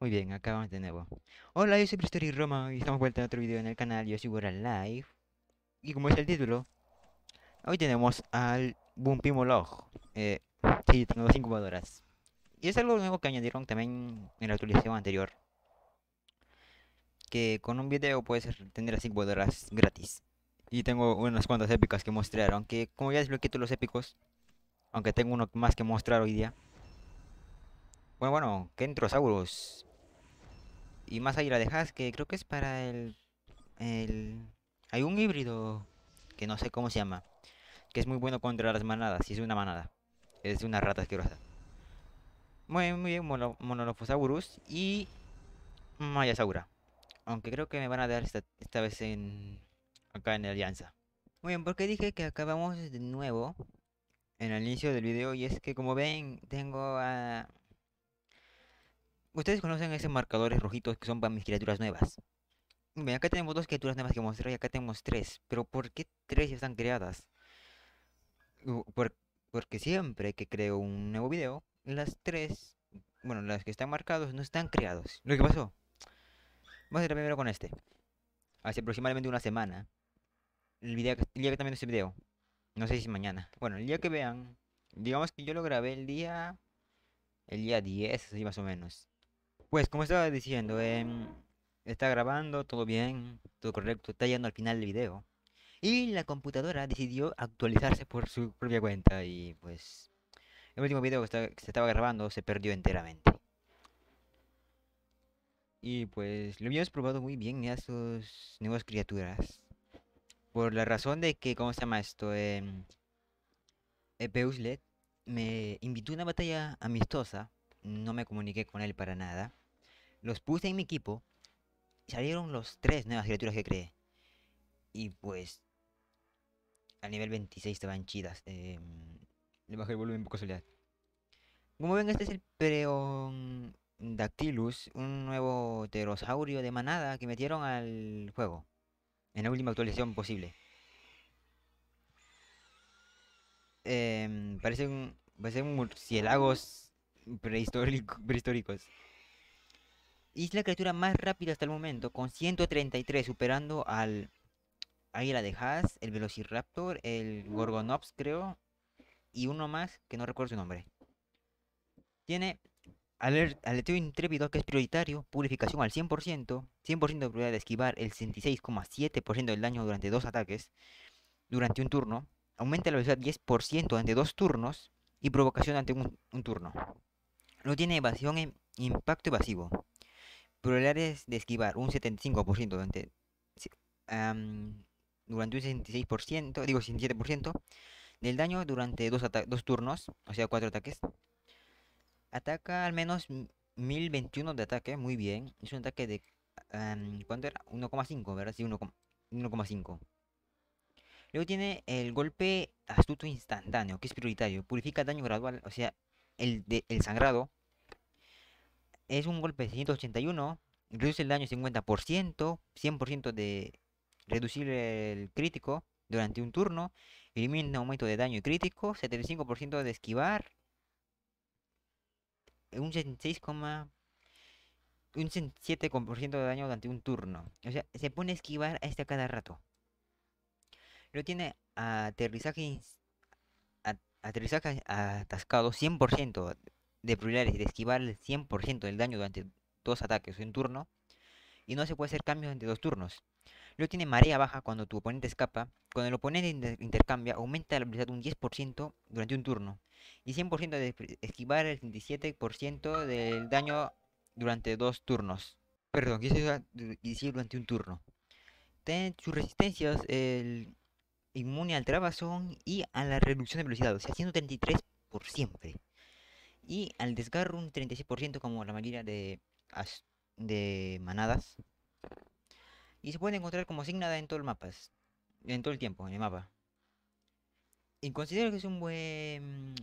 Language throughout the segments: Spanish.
Muy bien, acabamos de nuevo. Hola, yo soy Prestory Roma y estamos vuelta en otro video en el canal Yo soy World Live. Y como es el título, hoy tenemos al Bumpimolog. Eh, sí, 5 incubadoras. Y es algo nuevo que añadieron también en la actualización anterior. Que con un video puedes tener las incubadoras gratis. Y tengo unas cuantas épicas que mostrar, aunque como ya desbloqueé todos los épicos, aunque tengo uno más que mostrar hoy día. Bueno, bueno, Kentrosaurus. Y más ahí la dejas, que creo que es para el... el... Hay un híbrido que no sé cómo se llama. Que es muy bueno contra las manadas, si es una manada. Es una rata asquerosa. Muy bien, muy bien, Monolophosaurus y Mayasaura. Aunque creo que me van a dar esta, esta vez en acá en Alianza. Muy bien, porque dije que acabamos de nuevo en el inicio del video y es que como ven tengo a Ustedes conocen esos marcadores rojitos que son para mis criaturas nuevas. Ven, acá tenemos dos criaturas nuevas que mostrar y acá tenemos tres. Pero ¿por qué tres ya están creadas? porque siempre que creo un nuevo video, las tres, bueno, las que están marcadas no están creados. ¿Lo que pasó? Vamos a ir primero con este. Hace aproximadamente una semana. El, video, día que también este video. No sé si mañana. Bueno, el día que vean. Digamos que yo lo grabé el día... El día 10, así más o menos. Pues como estaba diciendo, em, está grabando, todo bien, todo correcto, está yendo al final del video. Y la computadora decidió actualizarse por su propia cuenta y pues el último video que, se estaba grabando se perdió enteramente. Y pues lo habíamos probado muy bien a sus nuevas criaturas. Por la razón de que, ¿cómo se llama esto? Em, eh, Peuslet me invitó a una batalla amistosa. No me comuniqué con él para nada. Los puse en mi equipo. Y salieron los tres nuevas criaturas que creé. Y pues. a nivel 26 estaban chidas. le em, bajé el volumen por casualidad. Como ven, este es el Preondactylus, un nuevo pterosaurio de manada que metieron al juego. En la última actualización posible. Eh, em, parecen, parecen murciélagos prehistóricos. Y es la criatura más rápida hasta el momento, con 133, superando al Águila de Haas, el Velociraptor, el Gorgonops, creo, y uno más que no recuerdo su nombre. Tiene aleteo intrépido que es prioritario, purificación al 100%, 100% de probabilidad de esquivar el 66,7% del daño durante dos ataques, durante un turno, aumenta la velocidad 10% durante dos turnos y provocación ante un, turno. No tiene evasión en impacto evasivo probabilidades de esquivar un 75% durante, durante un 66%, digo 67% del daño durante dos, dos turnos, o sea, cuatro ataques. Ataca al menos 1021 de ataque, muy bien. Es un ataque de... ¿Cuánto era? 1,5, ¿verdad? Sí, 1,5. Luego tiene el golpe astuto instantáneo, que es prioritario. Purifica daño gradual, o sea, el, de, el sangrado es un golpe de 181, reduce el daño 50%, 100% de reducir el crítico durante un turno, elimina un aumento de daño y crítico, 75% de esquivar, un 66, un 7% de daño durante un turno. O sea, se pone a esquivar a este a cada rato. Lo tiene aterrizaje atascado 100% de prioridades y de esquivar el 100% del daño durante dos ataques en turno. Y no se puede hacer cambios entre dos turnos. Luego tiene marea baja cuando tu oponente escapa. Cuando el oponente intercambia, aumenta la velocidad un 10% durante un turno. Y 100% de esquivar el 37% del daño durante dos turnos. Perdón, quise decir durante un turno. Tiene sus resistencias el inmune al trabazón y a la reducción de velocidad, o sea, 133 por siempre. Y al desgarro un 36% como la mayoría de, de manadas. Y se puede encontrar como asignada en todo el mapa. En todo el tiempo, en el mapa. Y considero que es un buen...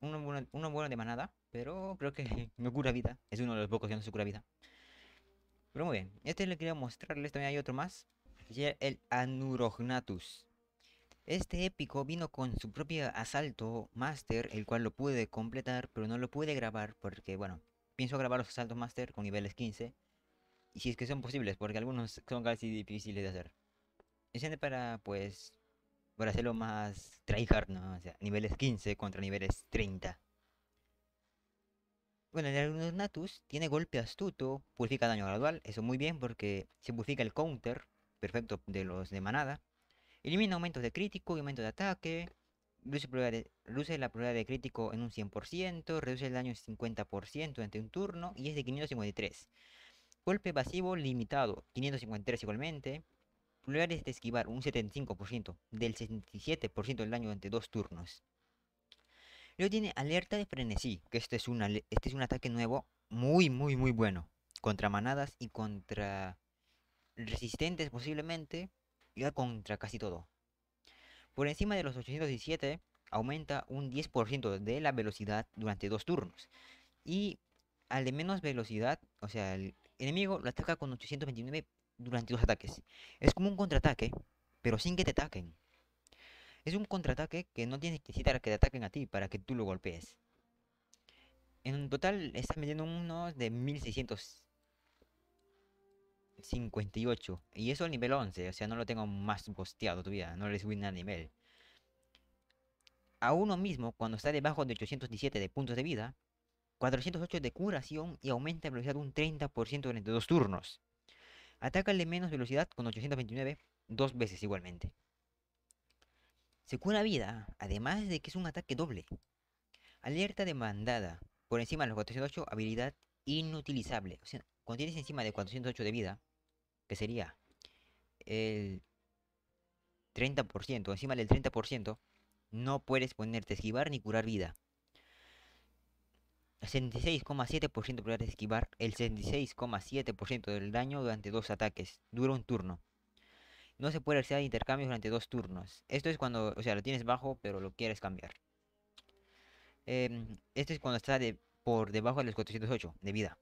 una buena de manada, pero creo que no cura vida. Es uno de los pocos que no se cura vida. Pero muy bien, este le quería mostrarles, también hay otro más. el Anurognatus. Este épico vino con su propio asalto master, el cual lo pude completar, pero no lo pude grabar porque, bueno, pienso grabar los asaltos master con niveles 15. Y si es que son posibles, porque algunos son casi difíciles de hacer. Es para, pues, para hacerlo más tryhard, ¿no? O sea, niveles 15 contra niveles 30. Bueno, el natus tiene golpe astuto, purifica daño gradual, eso muy bien porque se purifica el counter perfecto de los de manada. Elimina aumentos de crítico y aumentos de ataque. Reduce, la probabilidad de crítico en un 100%, reduce el daño en 50% durante un turno y es de 553. Golpe pasivo limitado, 553 igualmente. Probabilidades de esquivar un 75%, del 67% del daño durante dos turnos. Luego tiene alerta de frenesí, que es, este es un ataque nuevo muy, muy, muy bueno. Contra manadas y contra resistentes posiblemente contra casi todo. Por encima de los 817 aumenta un 10% de la velocidad durante dos turnos. Y al de menos velocidad, o sea, el enemigo lo ataca con 829 durante dos ataques. Es como un contraataque, pero sin que te ataquen. Es un contraataque que no tienes que necesitar que te ataquen a ti para que tú lo golpees. En total estás metiendo unos de 1600 58. Y eso al nivel 11. O sea, no lo tengo más bosteado todavía. No le subí nada nivel. A uno mismo, cuando está debajo de 817 de puntos de vida, 408 de curación y aumenta la velocidad un 30% durante dos turnos. Ataca menos velocidad con 829 dos veces igualmente. Se cura vida, además de que es un ataque doble. Alerta demandada. Por encima de los 408, habilidad inutilizable. O sea, cuando tienes encima de 408 de vida, que sería el 30%, encima del 30%, no puedes ponerte a esquivar ni curar vida. El 76,7% puedes esquivar el 76,7% del daño durante dos ataques. Dura un turno. No se puede hacer intercambio durante dos turnos. Esto es cuando, o sea, lo tienes bajo, pero lo quieres cambiar. Em, esto es cuando está por debajo de los 408 de vida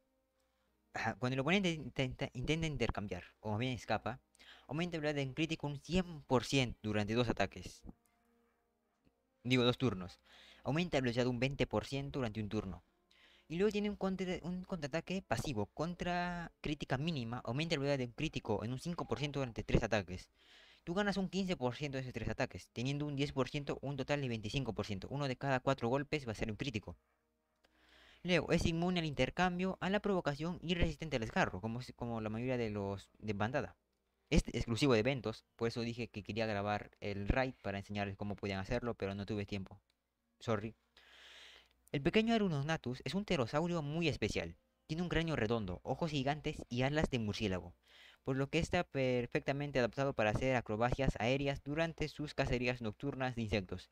cuando el oponente intenta, intenta intercambiar, o bien escapa, aumenta la un crítico un 100% durante dos ataques. Digo, dos turnos. Aumenta la velocidad un 20% durante un turno. Y luego tiene un, un contraataque pasivo. Contra crítica mínima, aumenta la velocidad de un crítico en un 5% durante tres ataques. Tú ganas un 15% de esos tres ataques, teniendo un 10%, un total de 25%. Uno de cada cuatro golpes va a ser un crítico. Luego, es inmune al intercambio, a la provocación y resistente al escarro, como, como la mayoría de los de bandada. Es exclusivo de eventos, por eso dije que quería grabar el raid para enseñarles cómo podían hacerlo, pero no tuve tiempo. Sorry. El pequeño Natus es un pterosaurio muy especial. Tiene un cráneo redondo, ojos gigantes y alas de murciélago, por lo que está perfectamente adaptado para hacer acrobacias aéreas durante sus cacerías nocturnas de insectos.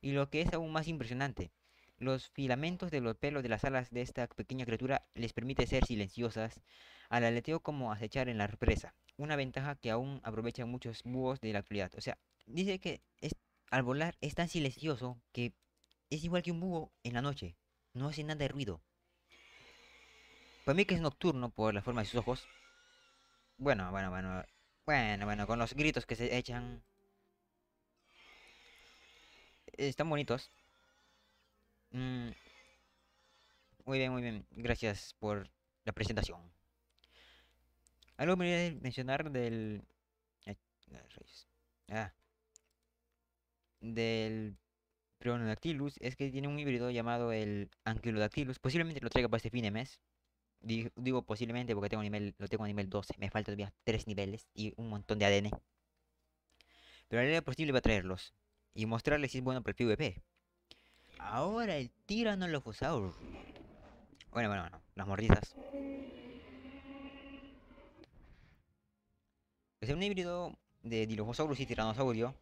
Y lo que es aún más impresionante, los filamentos de los pelos de las alas de esta pequeña criatura les permite ser silenciosas al aleteo como acechar en la represa una ventaja que aún aprovechan muchos búhos de la actualidad. O sea, dice que al volar es tan silencioso que es igual que un búho en la noche, no hace nada de ruido. Para mí que es nocturno por la forma de sus ojos. Bueno, bueno, bueno. Bueno, bueno, con los gritos que se echan. Están bonitos. Mm, muy bien, muy bien. Gracias por la presentación. Algo me voy a mencionar del... Ah. Del Prionodactylus es que tiene un híbrido llamado el Ankylodactylus Posiblemente lo traiga para este fin de mes. Digo, posiblemente porque tengo nivel, lo tengo a nivel 12. Me faltan todavía 3 niveles y un montón de ADN. Pero la lo posible va a traerlos. Y mostrarles si es bueno para el PvP. Ahora el tiranolofosaur. Bueno, bueno, bueno, las mordidas. Es un híbrido de Dilophosaurus y Tiranosaurio.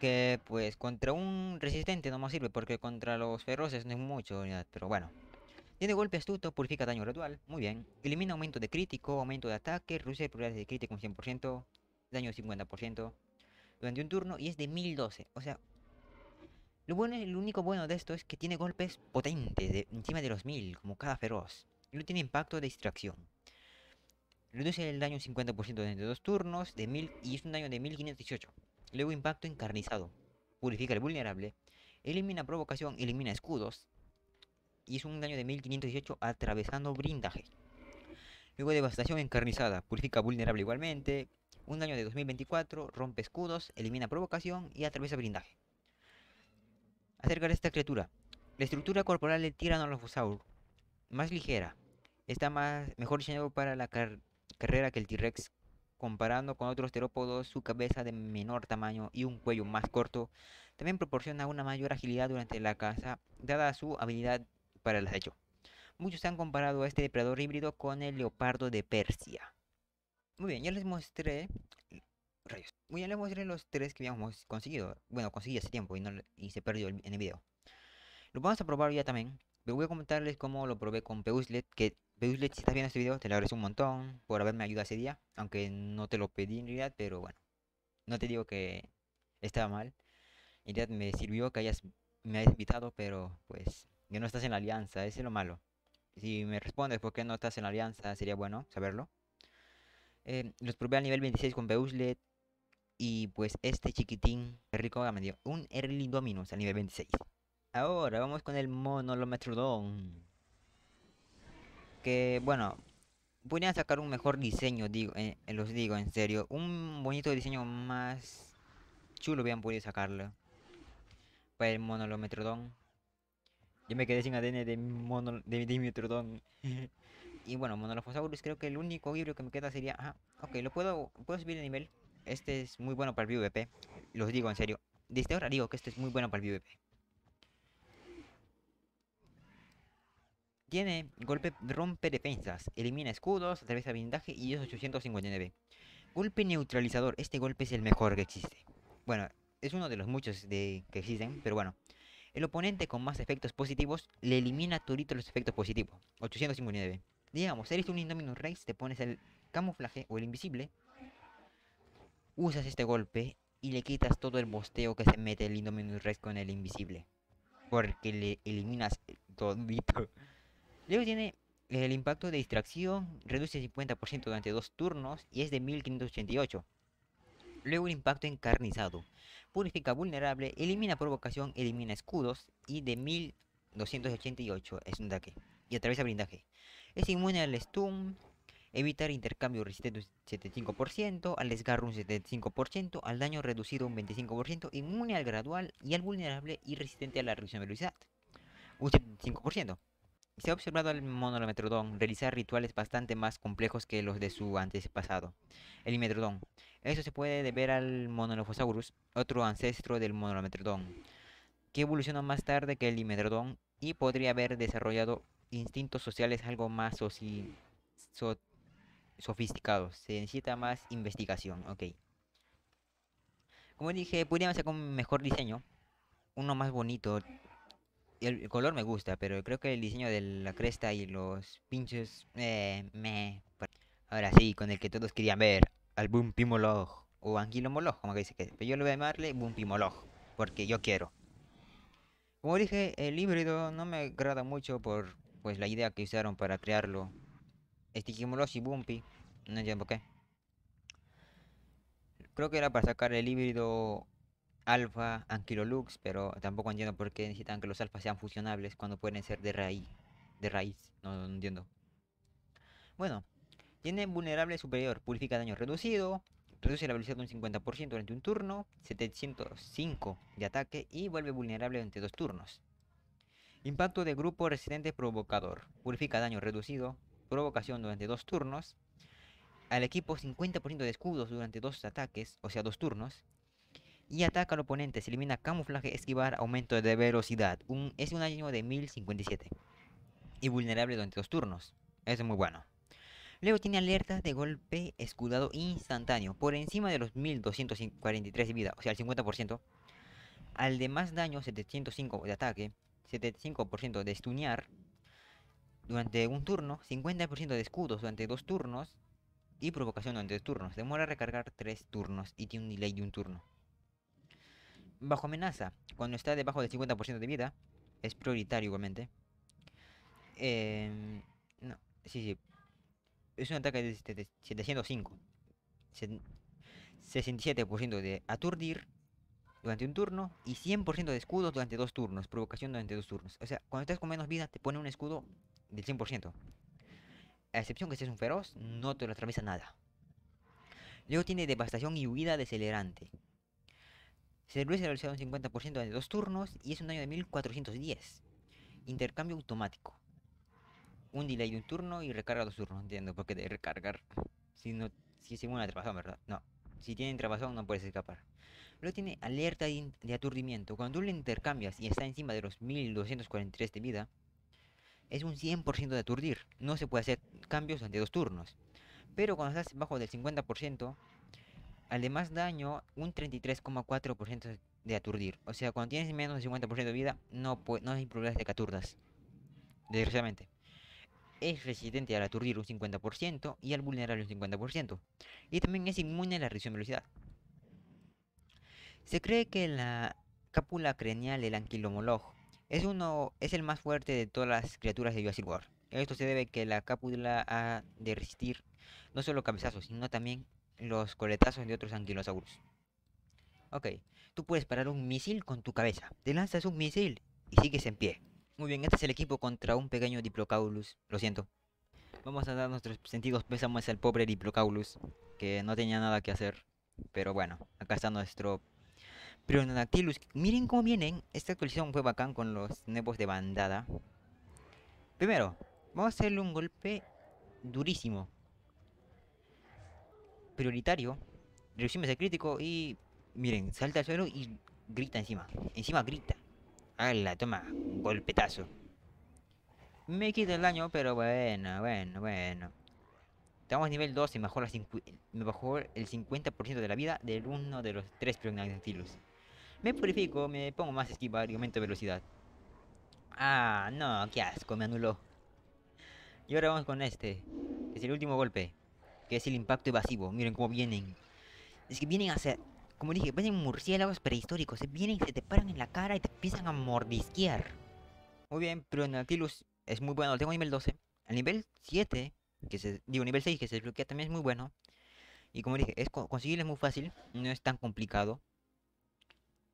Que pues contra un resistente no más sirve porque contra los feroces no es mucho, pero bueno. Tiene golpe astuto, purifica daño gradual, muy bien. Elimina aumento de crítico, aumento de ataque, reduce probabilidades de crítico un 100%, daño 50% durante un turno y es de 1012. O sea, lo, bueno, único bueno de esto es que tiene golpes potentes de, encima de los 1000, como cada feroz. Y no tiene impacto de distracción. Reduce el daño un 50% dentro de dos turnos de 1000 y es un daño de 1518. Luego impacto encarnizado. Purifica el vulnerable. Elimina provocación, elimina escudos. Y es un daño de 1518 atravesando brindaje. Luego devastación encarnizada. Purifica vulnerable igualmente. Un daño de 2024. Rompe escudos. Elimina provocación y atraviesa brindaje acerca de esta criatura. La estructura corporal del tiranolofosaur más ligera, está más, mejor diseñado para la carrera que el T-Rex. Comparando con otros terópodos, su cabeza de menor tamaño y un cuello más corto también proporciona una mayor agilidad durante la caza, dada su habilidad para el acecho. Muchos han comparado a este depredador híbrido con el leopardo de Persia. Muy bien, ya les mostré muy bien, les voy los tres que habíamos conseguido. Bueno, conseguí hace tiempo y, se perdió en el video. Lo vamos a probar ya también. Pero voy a comentarles cómo lo probé con Peuslet. Que Peuslet, si estás viendo este video, te lo agradezco un montón por haberme ayudado ese día. Aunque no te lo pedí en realidad, pero bueno. No te digo que estaba mal. En realidad me sirvió que hayas me hayas invitado, pero pues que no estás en la alianza, ese es lo malo. Si me respondes por qué no estás en la alianza, sería bueno saberlo. Eh, los probé al nivel 26 con Beuslet, y pues este chiquitín, rico me dio un Early Dominus a nivel 26. Ahora vamos con el Monolometrodon. Que bueno, podrían sacar un mejor diseño, digo, eh, eh, los digo en serio. Un bonito diseño más chulo hubieran podido sacarlo. Para el Monolometrodon. Yo me quedé sin ADN de, mono, de y bueno, Monolophosaurus creo que el único híbrido que me queda sería... Ajá, ok, lo puedo, puedo subir de nivel este es muy bueno para el VVP. Los digo en serio. Desde ahora digo que este es muy bueno para el VVP. Tiene golpe rompe defensas, elimina escudos, atraviesa blindaje y es 859. Golpe neutralizador, este golpe es el mejor que existe. Bueno, es uno de los muchos de, que existen, pero bueno. El oponente con más efectos positivos le elimina turito los efectos positivos, 859. Digamos, eres un Indominus Rex, te pones el camuflaje o el invisible Usas este golpe y le quitas todo el bosteo que se mete el Indominus Rex con el invisible. Porque le eliminas eh, todo. Luego tiene el impacto de distracción, reduce 50% durante dos turnos y es de 1588. Luego el impacto encarnizado. Purifica vulnerable, elimina provocación, elimina escudos y de 1288 es un daque Y atraviesa blindaje. Es inmune al stun, evitar intercambio resistente un 75%, al desgarro un 75%, al daño reducido un 25%, inmune al gradual y al vulnerable y resistente a la reducción de velocidad un 75%. Se ha observado al monolometrodón realizar rituales bastante más complejos que los de su antepasado, el imetrodón. Eso se puede deber al Monolophosaurus, otro ancestro del monolometrodón, que evolucionó más tarde que el imetrodón y podría haber desarrollado instintos sociales algo más soci sofisticados. Se necesita más investigación, ok. Como dije, podríamos hacer un mejor diseño. Uno más bonito. El, color me gusta, pero creo que el diseño de la cresta y los pinches... Eh, me... Ahora sí, con el que todos querían ver. Al Boom Pimolog. O Anguilomolog, como que dice que... Pero yo lo voy a llamarle Boom Pimolog. Porque yo quiero. Como dije, el híbrido no me agrada mucho por pues la idea que usaron para crearlo Estigimulos y Bumpy. No entiendo por qué. Creo que era para sacar el híbrido alfa Anquilolux, pero tampoco entiendo por qué necesitan que los alfas sean fusionables cuando pueden ser de raíz. De raíz, no, entiendo. Bueno, tiene vulnerable superior, purifica daño reducido, reduce la velocidad un 50% durante un turno, 705 de ataque y vuelve vulnerable durante dos turnos. Impacto de grupo residente provocador, purifica daño reducido, provocación durante dos turnos. Al equipo 50% de escudos durante dos ataques, o sea, dos turnos. Y ataca al oponente, se elimina camuflaje, esquivar, aumento de velocidad. es un año de 1057. Y vulnerable durante dos turnos. Eso es muy bueno. Luego tiene alerta de golpe escudado instantáneo, por encima de los 1243 de vida, o sea, el 50%. Al de más daño, 705 de ataque, 75% de stunear, durante un turno, 50% de escudos durante dos turnos y provocación durante dos turnos. Demora recargar tres turnos y tiene un delay de un turno. Bajo amenaza, cuando está debajo del 50% de vida, es prioritario igualmente. Em, no, sí, sí. Es un ataque de 705. 67% de aturdir durante un turno y 100% de escudos durante dos turnos, provocación durante dos turnos. O sea, cuando estás con menos vida te pone un escudo del 100%. A excepción que seas un feroz, no te lo atraviesa nada. Luego tiene devastación y huida decelerante. Se reduce la velocidad un 50% de dos turnos y es un daño de 1410. Intercambio automático. Un delay de un turno y recarga dos turnos. Entiendo por qué de recargar. Si no, si es una trabazón, ¿verdad? No. Si tiene trabazón no puedes escapar. Luego tiene alerta de aturdimiento. Cuando tú le intercambias y está encima de los 1243 de vida, es un 100% de aturdir. No se puede hacer cambios ante dos turnos. Pero cuando estás bajo del 50%, Al además daño, un 33,4% de aturdir. O sea, cuando tienes menos del 50% de vida, no, no hay problemas de que aturdas. Desgraciadamente. Es resistente al aturdir un 50% y al vulnerable un 50%. Y también es inmune a la reducción de velocidad. Se cree que la cápula craneal del anquilomoloj. Es, uno, es el más fuerte de todas las criaturas de Jurassic Esto se debe que la cápula ha de resistir no solo cabezazos, sino también los coletazos de otros anquilosaurus. Ok, tú puedes parar un misil con tu cabeza. Te lanzas un misil y sigues en pie. Muy bien, este es el equipo contra un pequeño Diplocaulus. Lo siento. Vamos a dar nuestros sentidos pésamos al pobre Diplocaulus, que no tenía nada que hacer. Pero bueno, acá está nuestro pero miren cómo vienen. Esta actualización fue bacán con los nepos de bandada. Primero, vamos a hacerle un golpe durísimo. Prioritario. Reducimos el crítico y... Miren, salta al suelo y grita encima. Encima grita. ¡Hala! Toma, golpetazo. Me quita el daño, pero bueno, bueno, bueno. Estamos nivel 12, mejor me bajó el 50% de la vida del uno de los tres Prognactilus. Me purifico, me pongo más esquivar y aumento velocidad. Ah, no, qué asco, me anuló. Y ahora vamos con este, que es el último golpe, que es el impacto evasivo. Miren cómo vienen. Es que vienen a ser... como dije, vienen murciélagos prehistóricos. Se Vienen y se te paran en la cara y te empiezan a mordisquear. Muy bien, pero en es muy bueno. Lo tengo a nivel 12. Al nivel 7, que se, digo, nivel 6 que se desbloquea también es muy bueno. Y como dije, es, conseguirlo es muy fácil, no es tan complicado.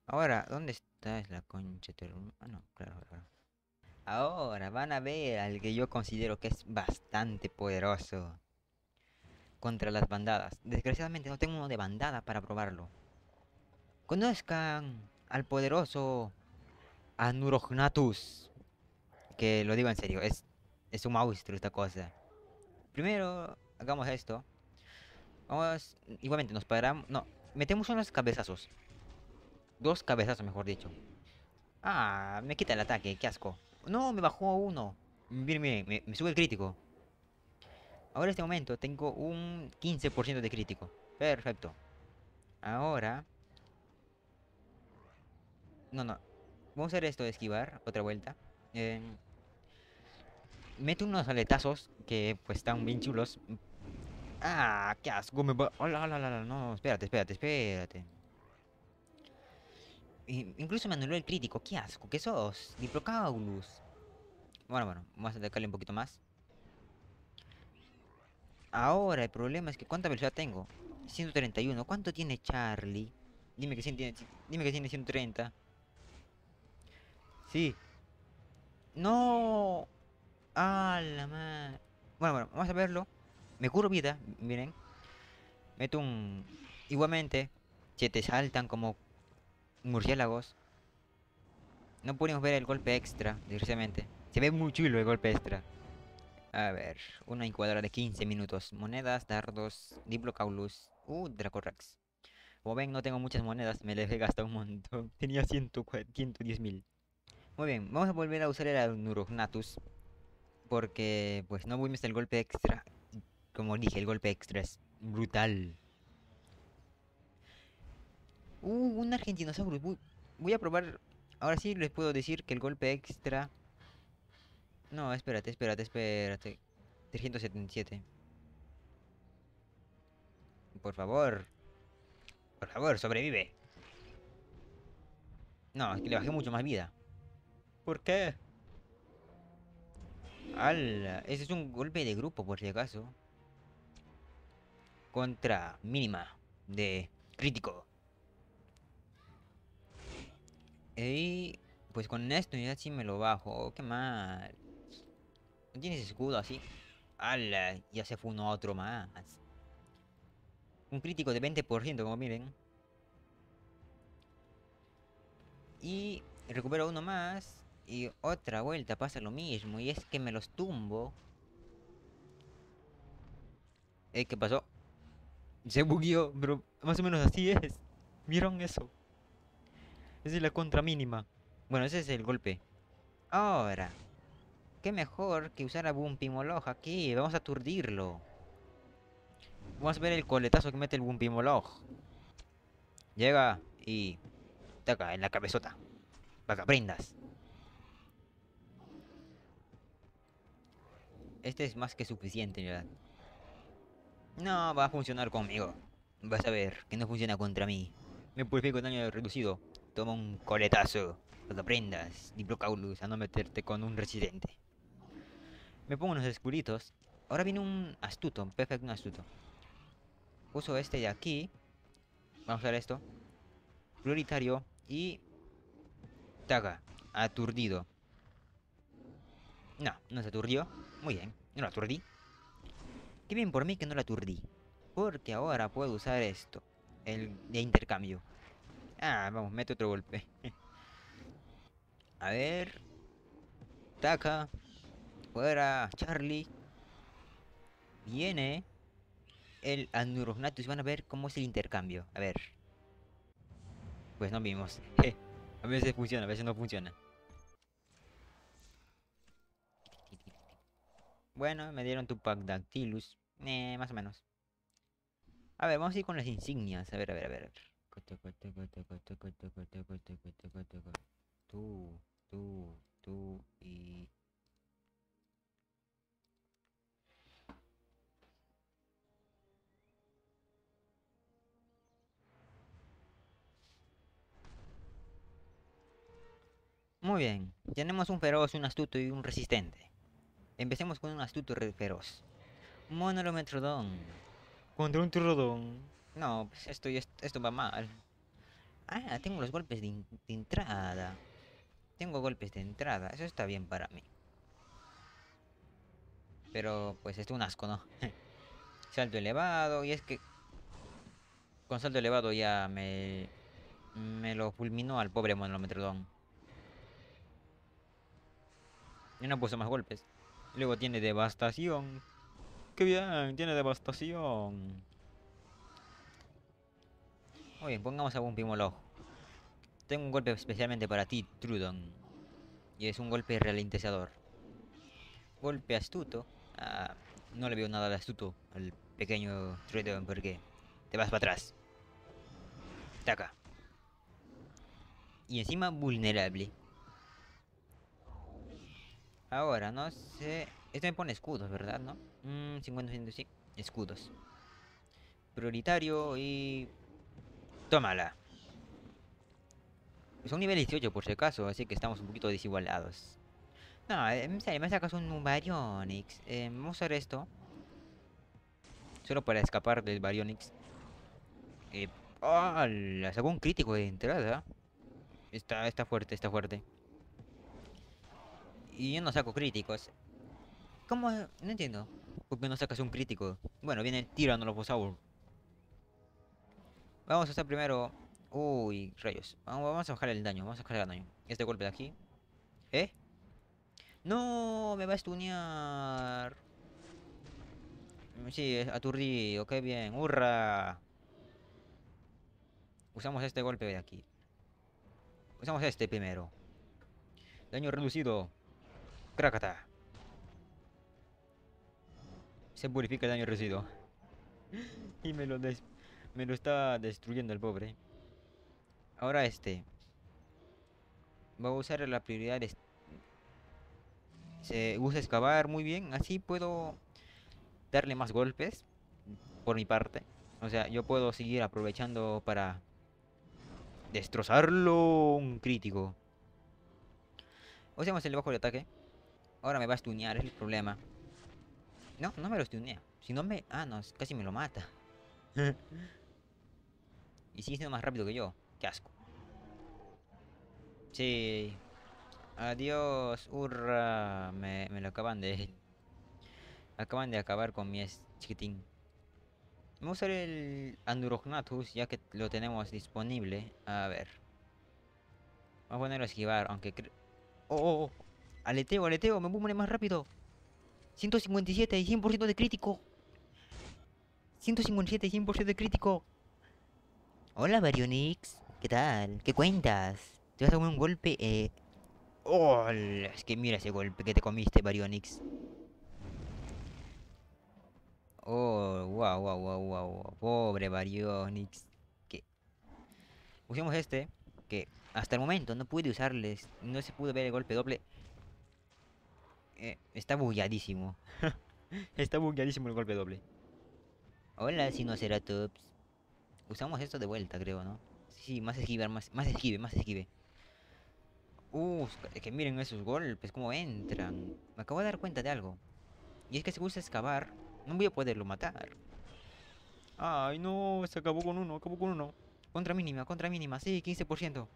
Ahora, ¿dónde está la concha? Ah, no, claro, claro. Ahora van a ver al que yo considero que es bastante poderoso. Contra las bandadas. Desgraciadamente no tengo uno de bandada para probarlo. Conozcan al poderoso Anurognatus. Que lo digo en serio, es, es un monstruo esta cosa. Primero, hagamos esto. Vamos, igualmente nos paramos. No, metemos unos cabezazos. Dos cabezazos, mejor dicho. Ah, me quita el ataque, qué asco. No, me bajó uno. Miren, miren, me, sube el crítico. Ahora en este momento tengo un 15% de crítico. Perfecto. Ahora... No, no. Vamos a hacer esto de esquivar. Otra vuelta. Em, Mete unos aletazos que pues están bien chulos. Ah, qué asco me va... Hola, oh, hola, hola, no, espérate, espérate, espérate incluso me anuló el crítico. ¡Qué asco! ¿Qué sos? Diplocaulus. Bueno, bueno, vamos a atacarle un poquito más. Ahora, el problema es que ¿cuánta velocidad tengo? 131. ¿Cuánto tiene Charlie? Dime que tiene, dime que tiene 130. Sí. ¡No! ¡A la madre! Bueno, bueno, vamos a verlo. Me curo vida, miren. Meto un... Igualmente, se te saltan como murciélagos. No pudimos ver el golpe extra, desgraciadamente. Se ve muy chulo el golpe extra. A ver, una encuadra de 15 minutos. Monedas, dardos, Diplocaulus. Uh, Dracorax. Como ven, no tengo muchas monedas, me les he gastado un montón. Tenía 110.000 mil. Muy bien, vamos a volver a usar el nurognatus Porque, pues, no volvimos el golpe extra. Como dije, el golpe extra es brutal. Uh, un Argentinosaurus. Voy, voy a probar. Ahora sí les puedo decir que el golpe extra. No, espérate, espérate, espérate. 377. Por favor. Por favor, sobrevive. No, es que le bajé mucho más vida. ¿Por qué? Al, ese es un golpe de grupo, por si acaso. Contra mínima de crítico. Y pues con esto ya sí me lo bajo. Oh, qué mal. ¿No tienes escudo así? ¡Hala! Ya se fue uno a otro más. Un crítico de 20%, como miren. Y recupero uno más. Y otra vuelta pasa lo mismo. Y es que me los tumbo. Eh, ¿qué pasó? Se bugueó, pero más o menos así es. ¿Vieron eso? Esa es la contra mínima. Bueno, ese es el golpe. Ahora. Qué mejor que usar a Bumpimoloj aquí. Vamos a aturdirlo. Vamos a ver el coletazo que mete el Bumpimoloj. Llega y... Taca, en la cabezota. Para que Este es más que suficiente, ¿verdad? No va a funcionar conmigo. Vas a ver que no funciona contra mí. Me purifico daño reducido. Toma un coletazo. que aprendas, Diplocaulus, a no meterte con un residente. Me pongo unos escuditos. Ahora viene un astuto, un perfecto un astuto. Uso este de aquí. Vamos a ver esto. Prioritario y... Taga. Aturdido. No, no se aturdió. Muy bien, no lo aturdí. Qué bien por mí que no lo aturdí. Porque ahora puedo usar esto. El de intercambio. Ah, vamos, mete otro golpe. A ver. Taca. Fuera, Charlie. Viene el Anurognatus. Van a ver cómo es el intercambio. A ver. Pues no vimos. a veces funciona, a veces no funciona. Bueno, me dieron tu pack Dactylus. Eh, más o menos. A ver, vamos a ir con las insignias. a ver, a ver. A ver. Tú, tú, tú y... Muy bien, tenemos un feroz, un astuto y un resistente. Empecemos con un astuto y feroz. Monolometrodón. Contra un turrodón. No, pues esto, esto va mal. Ah, tengo los golpes de, entrada. Tengo golpes de entrada. Eso está bien para mí. Pero, pues, es un asco, ¿no? salto elevado. Y es que... Con salto elevado ya me... Me lo fulminó al pobre monometrodón. Y no puso más golpes. Luego tiene devastación. ¡Qué bien! Tiene devastación. Oye, bien, pongamos a un Pimolo. Tengo un golpe especialmente para ti, Trudon. Y es un golpe ralentizador. Golpe astuto. Ah, no le veo nada de astuto al pequeño Trudon porque te vas para atrás. Taca. Y encima vulnerable. Ahora, no sé... Esto me pone escudos, ¿verdad? ¿No? 50, 50, sí. Escudos. Prioritario y Tómala. Son nivel 18 por si acaso, así que estamos un poquito desigualados. No, eh, en me sacas un Baryonyx. Eh, vamos a hacer esto. Solo para escapar del Baryonyx. Eh, sacó un crítico de entrada. Está, está fuerte, está fuerte. Y yo no saco críticos. ¿Cómo? No entiendo. ¿Por qué no sacas un crítico? Bueno, viene el Tyrannolophosaur. Vamos a hacer primero... Uy, rayos. Vamos, a bajar el daño, vamos a bajar el daño. Este golpe de aquí. ¿Eh? ¡No! Me va a estunear. Sí, aturdido. ¡Qué bien. ¡Hurra! Usamos este golpe de aquí. Usamos este primero. Daño reducido. Krakata. Se purifica el daño reducido. y me lo des... Me lo está destruyendo el pobre. Ahora este. Voy a usar la prioridad. Se usa excavar muy bien. Así puedo darle más golpes. Por mi parte. O sea, yo puedo seguir aprovechando para destrozarlo. Un crítico. Usemos el bajo de ataque. Ahora me va a estunear, es el problema. No, no me lo estunea Si no me... Ah, no, casi me lo mata. Y sigue siendo más rápido que yo. Qué asco. Sí. Adiós, hurra. Me, lo acaban de... Acaban de acabar con mi chiquitín. Vamos a usar el Andurognatus ya que lo tenemos disponible. A ver. Vamos a ponerlo a esquivar, aunque... Oh, oh, oh, Aleteo, aleteo! ¡Me voy más rápido! 157 y 100% de crítico. 157 y 100% de crítico. Hola, Baryonyx. ¿Qué tal? ¿Qué cuentas? ¿Te vas a comer un golpe? Eh... Oh, es que mira ese golpe que te comiste, Baryonyx. Oh, wow, wow, wow, wow. Pobre Baryonyx. ¿Qué? Usemos este, que hasta el momento no pude usarles. No se pudo ver el golpe doble. Eh, está bugueadísimo. está bugueadísimo el golpe doble. Hola, Sinoceratops. Usamos esto de vuelta, creo, ¿no? Sí, más esquivar, más, más esquive, más esquive. Uh, que miren esos golpes, cómo entran. Me acabo de dar cuenta de algo. Y es que si gusta excavar, no voy a poderlo matar. Ay, no, se acabó con uno, acabó con uno. Contra mínima, contra mínima, sí, 15%.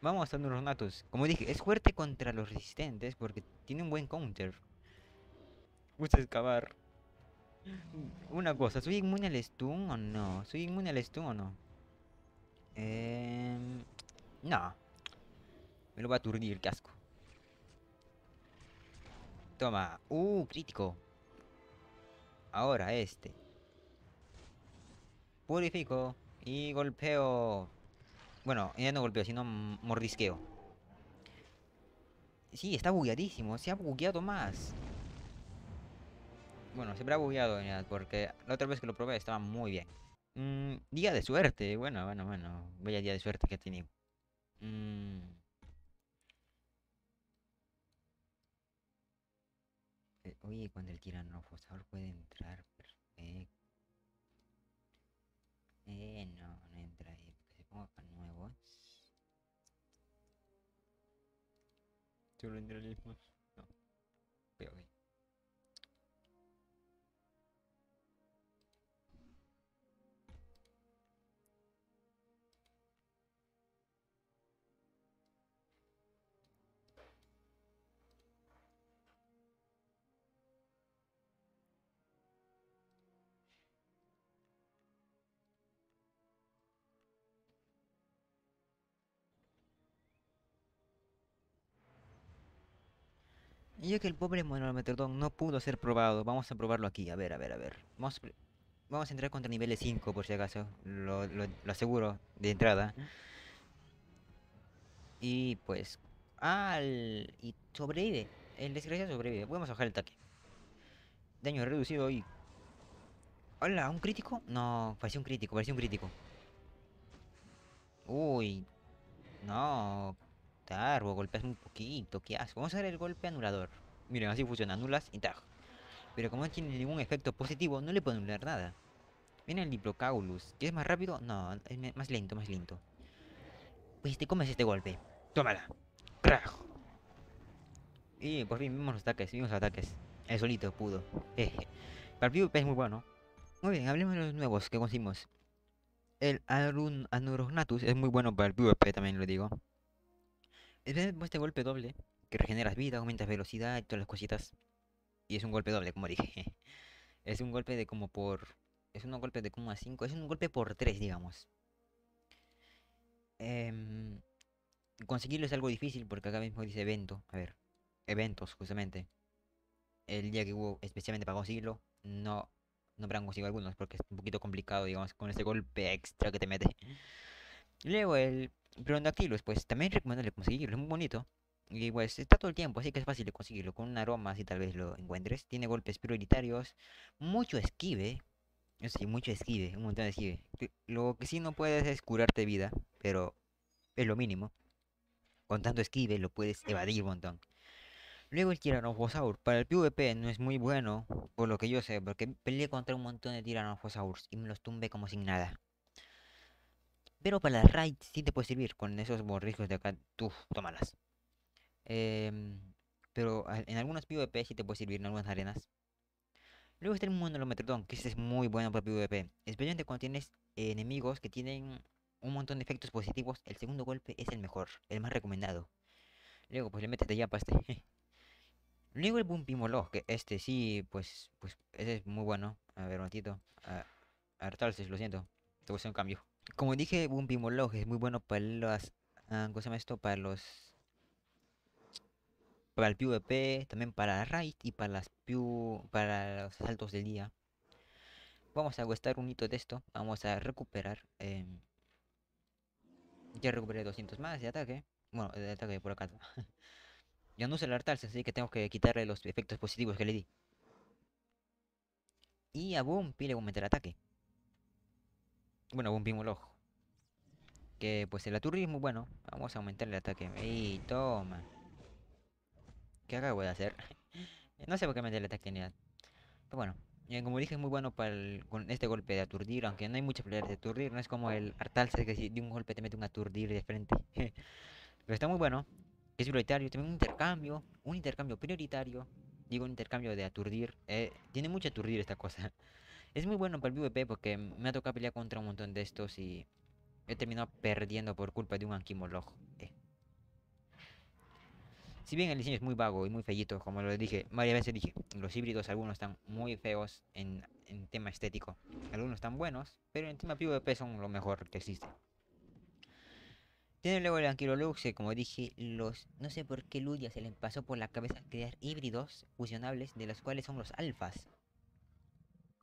Vamos a unos natos. Como dije, es fuerte contra los resistentes porque tiene un buen counter. Gusta excavar. Mm, una cosa, ¿soy inmune al stun o no? ¿Soy inmune al stun o no? Em, no. Me lo va a aturdir, el casco Toma. Uh, crítico. Ahora este. Purifico. Y golpeo. Bueno, ya no golpeo, sino mordisqueo. Sí, está bugueadísimo. Se ha bugueado más. Bueno, siempre ha bugueado, porque la otra vez que lo probé estaba muy bien. Mm, día de suerte, bueno, bueno, bueno. Vaya día de suerte que he tenido. Mm. Eh, oye, cuando el tiranofosaur puede entrar, perfecto. Eh, no, no entra ahí, porque se pongo para nuevos. Solo entra el mismo. Y ya que el pobre Monometrodon no pudo ser probado, vamos a probarlo aquí. A ver, a ver, a ver. Vamos, a, entrar contra niveles 5 por si acaso. Lo, aseguro de entrada. Y pues... ¡Al! Y sobrevive. El desgraciado sobrevive. Podemos bajar el ataque. Daño reducido y... ¡Hola! ¿Un crítico? No, parecía un crítico, parecía un crítico. Uy. No, golpeas muy poquito, ¿qué haces? Vamos a hacer el golpe anulador. Miren, así funciona, anulas y tag. Pero como no tiene ningún efecto positivo, no le puedo anular nada. Viene el Diplocaulus. ¿Quieres más rápido? No, es más lento, más lento. Pues te comes este golpe. Tómala. ¡Crajo! Y por fin vimos los ataques, vimos los ataques. El solito pudo. Jeje. el PvP es muy bueno. Muy bien, hablemos de los nuevos que conseguimos. El Arun Anurognatus es muy bueno para el PvP, también lo digo es este golpe doble, que regeneras vida, aumentas velocidad y todas las cositas. Y es un golpe doble, como dije. es un golpe de como por... Es un golpe de como a 5. Es un golpe por 3, digamos. Em, conseguirlo es algo difícil porque acá mismo dice evento. A ver. Eventos, justamente. El día que hubo especialmente para conseguirlo, no, no habrán conseguido algunos porque es un poquito complicado, digamos, con ese golpe extra que te mete luego el Brondactylus, pues también recomendable conseguirlo, es muy bonito. Y pues está todo el tiempo, así que es fácil de conseguirlo. Con un aroma, si tal vez lo encuentres. Tiene golpes prioritarios, mucho esquive. Sí, mucho esquive, un montón de esquive. Lo que sí no puedes es curarte vida, pero es lo mínimo. Con tanto esquive lo puedes evadir un montón. Luego el Tyrannophosaurus, Para el PvP no es muy bueno, por lo que yo sé, porque peleé contra un montón de Tyrannosaurus y me los tumbé como sin nada. Pero para las raids sí te puede servir con esos borrijos de acá. Tú, tómalas. Em, pero en algunas PvP sí te puede servir en algunas arenas. Luego está el monolometrodón, que es muy bueno para PvP. Especialmente cuando tienes enemigos que tienen un montón de efectos positivos, el segundo golpe es el mejor, el más recomendado. Luego, pues le metes de yapa este. Luego el bumpimolo, que este sí, pues, pues, ese es muy bueno. A ver, un ratito. A, ah, lo siento. Te voy a hacer un cambio como dije, un bimolog es muy bueno para las, ah, ¿cómo se llama esto? Para los, para el PvP, también para raid y para las para los saltos del día. Vamos a gastar un hito de esto, vamos a recuperar, em, ya recuperé 200 más de ataque, bueno, de ataque por acá. ya no usé el hartarse, así que tengo que quitarle los efectos positivos que le di. Y a ah, Boom pide a meter ataque. Bueno, un ojo. Que pues el aturdir es muy bueno. Vamos a aumentar el ataque. Y toma. ¿Qué voy de hacer? no sé por qué meter el ataque ni nada. Pero bueno. Eh, como dije, es muy bueno para con este golpe de aturdir, aunque no hay muchas peleas de aturdir, no es como el Artalce que si de un golpe te mete un aturdir de frente. Pero está muy bueno, es prioritario, también un intercambio, un intercambio prioritario, digo un intercambio de aturdir, eh, tiene mucho aturdir esta cosa. Es muy bueno para el PvP porque me ha tocado pelear contra un montón de estos y he terminado perdiendo por culpa de un anquimólogo. Eh. Si bien el diseño es muy vago y muy feyito, como lo dije varias veces dije, los híbridos algunos están muy feos en, tema estético, algunos están buenos, pero en tema PvP son lo mejor que existe. Tiene luego el Anquilolux, que como dije, los no sé por qué Ludia se le pasó por la cabeza crear híbridos fusionables de los cuales son los alfas.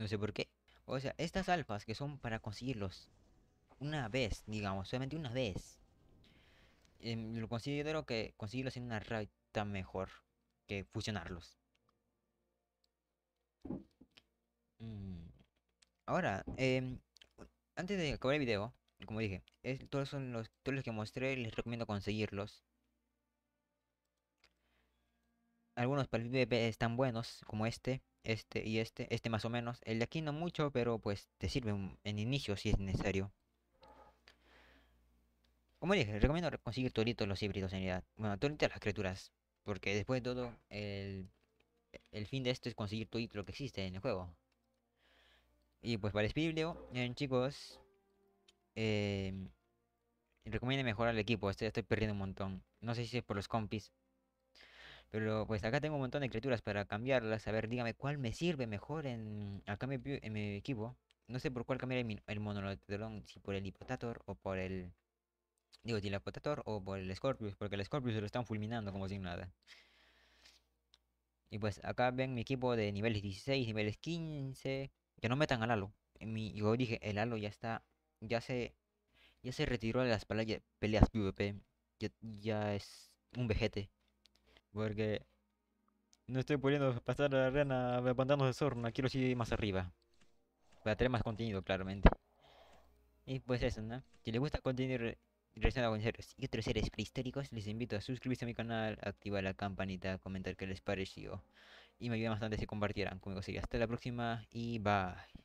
No sé por qué. O sea, estas alfas que son para conseguirlos una vez, digamos, solamente una vez. Em, lo considero que conseguirlos en una raid está mejor que fusionarlos. Mm, ahora, em, antes de acabar el video, como dije, todos, son los, todos los que mostré les recomiendo conseguirlos. Algunos para el PvP están buenos, como este este y este, este más o menos. El de aquí no mucho, pero pues te sirve en inicio si es necesario. Como dije, recomiendo conseguir toritos los híbridos en realidad. Bueno, toritos las criaturas. Porque después de todo, el, fin de esto es conseguir todo lo que existe en el juego. Y pues para espíritu. bien chicos, eh, recomiendo mejorar el equipo. estoy perdiendo un montón. No sé si es por los compis pero pues acá tengo un montón de criaturas para cambiarlas. A ver, dígame cuál me sirve mejor en, acá mi, en mi equipo. No sé por cuál cambiar el, el si por el hipotator o por el... Digo, si o por el Scorpius, porque el Scorpius se lo están fulminando como sin nada. Y pues acá ven mi equipo de niveles 16, niveles 15. Ya no metan al halo. mi, yo dije, el halo ya está... Ya se... Ya se retiró de las peleas PvP. Ya, ya es un vejete. Porque no estoy pudiendo pasar la arena a pantanos de sorna, quiero seguir más arriba. Para tener más contenido, claramente. Y pues eso, ¿no? Si les gusta contenido relacionado con seres y otros seres prehistóricos, les invito a suscribirse a mi canal, activar la campanita, comentar qué les pareció. Y me ayuda bastante si compartieran conmigo. Así hasta la próxima y bye.